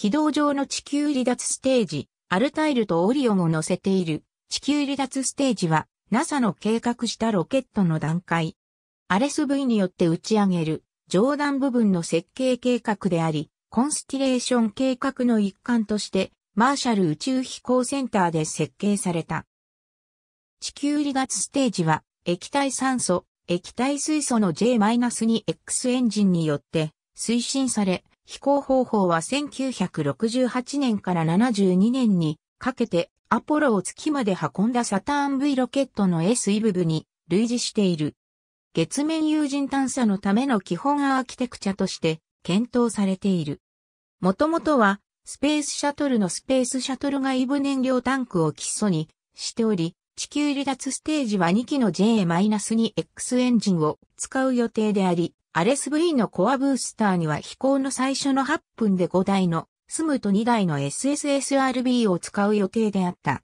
軌道上の地球離脱ステージ、アルタイルとオリオンを乗せている地球離脱ステージは NASA の計画したロケットの段階。アレス V によって打ち上げる上段部分の設計計画であり、コンスティレーション計画の一環としてマーシャル宇宙飛行センターで設計された。地球離脱ステージは液体酸素、液体水素の J-2X エンジンによって推進され、飛行方法は1968年から72年にかけてアポロを月まで運んだサターン V ロケットの SE 部分に類似している。月面有人探査のための基本アーキテクチャとして検討されている。もともとはスペースシャトルのスペースシャトル外部燃料タンクを基礎にしており、地球離脱ステージは2機の J-2X エンジンを使う予定であり、アレス v のコアブースターには飛行の最初の8分で5台のスムと2台の SSSRB を使う予定であった。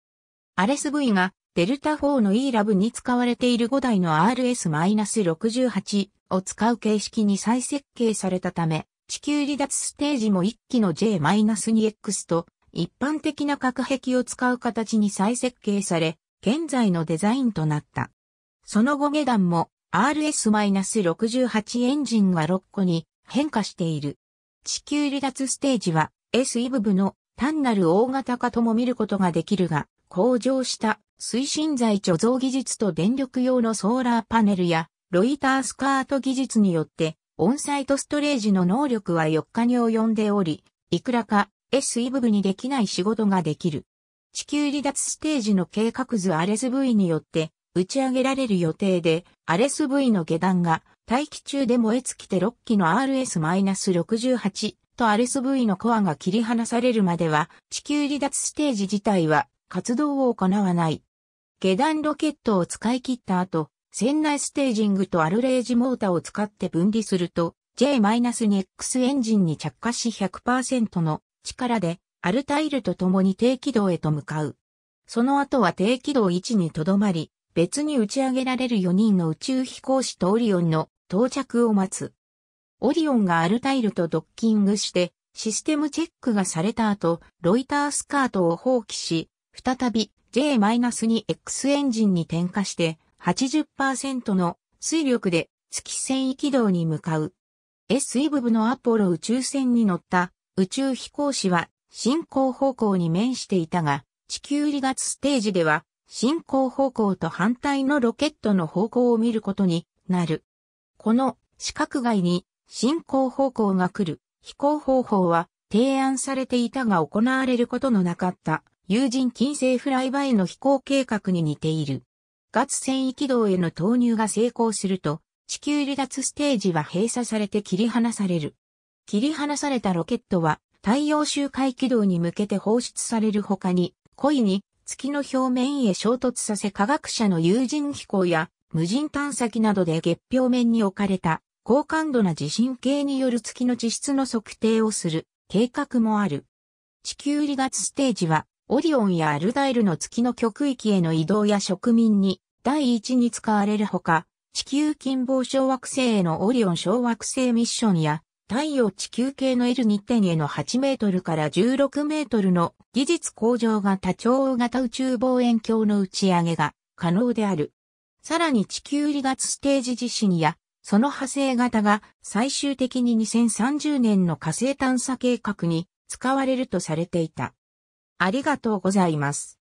アレス v がデルタ4の E ラブに使われている5台の RS-68 を使う形式に再設計されたため、地球離脱ステージも1機の J-2X と一般的な隔壁を使う形に再設計され、現在のデザインとなった。その後下段も RS-68 エンジンが6個に変化している。地球離脱ステージは SE 部ブの単なる大型化とも見ることができるが、向上した推進剤貯蔵技術と電力用のソーラーパネルやロイタースカート技術によってオンサイトストレージの能力は4日に及んでおり、いくらか SE 部ブにできない仕事ができる。地球離脱ステージの計画図 RSV によって打ち上げられる予定で、アレス V の下段が大気中で燃え尽きて6機の RS-68 とアレス V のコアが切り離されるまでは、地球離脱ステージ自体は活動を行わない。下段ロケットを使い切った後、船内ステージングとアルレージモーターを使って分離すると、J-2X エンジンに着火し100%の力で、アルタイルと共に低軌道へと向かう。その後は低軌道位置にとどまり、別に打ち上げられる4人の宇宙飛行士とオリオンの到着を待つ。オリオンがアルタイルとドッキングして、システムチェックがされた後、ロイタースカートを放棄し、再び J-2X エンジンに点火して80%の水力で月繊維軌道に向かう。S イブブのアポロ宇宙船に乗った宇宙飛行士は進行方向に面していたが、地球離脱ステージでは進行方向と反対のロケットの方向を見ることになる。この四角外に進行方向が来る飛行方法は提案されていたが行われることのなかった有人金星フライバイの飛行計画に似ている。月繊維軌道への投入が成功すると地球離脱ステージは閉鎖されて切り離される。切り離されたロケットは太陽周回軌道に向けて放出される他に、故意に月の表面へ衝突させ科学者の有人飛行や無人探査機などで月表面に置かれた高感度な地震計による月の地質の測定をする計画もある。地球離脱ステージはオリオンやアルダイルの月の極域への移動や植民に第一に使われるほか、地球近傍小惑星へのオリオン小惑星ミッションや太陽地球系の l 2点への8メートルから16メートルの技術向上が多大型宇宙望遠鏡の打ち上げが可能である。さらに地球離脱ステージ地震やその派生型が最終的に2030年の火星探査計画に使われるとされていた。ありがとうございます。